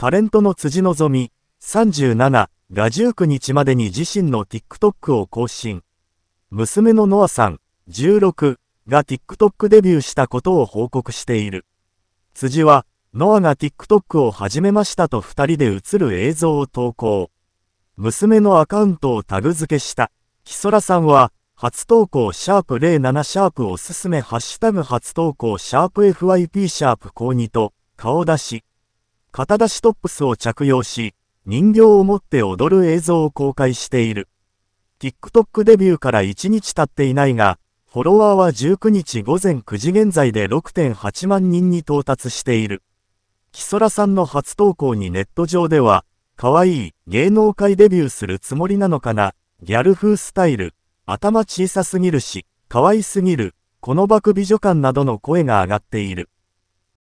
タレントの辻希美37が19日までに自身の TikTok を更新。娘のノアさん16が TikTok デビューしたことを報告している。辻は、ノアが TikTok を始めましたと二人で映る映像を投稿。娘のアカウントをタグ付けした。木ラさんは、初投稿シャープ07シャープおすすめハッシュタグ初投稿シャープ FYP シャープ高2と、顔出し。肩出しトップスを着用し、人形を持って踊る映像を公開している。TikTok デビューから1日経っていないが、フォロワーは19日午前9時現在で6.8万人に到達している。木空さんの初投稿にネット上では、可愛い、芸能界デビューするつもりなのかな、ギャル風スタイル、頭小さすぎるし、可愛すぎる、この爆美女感などの声が上がっている。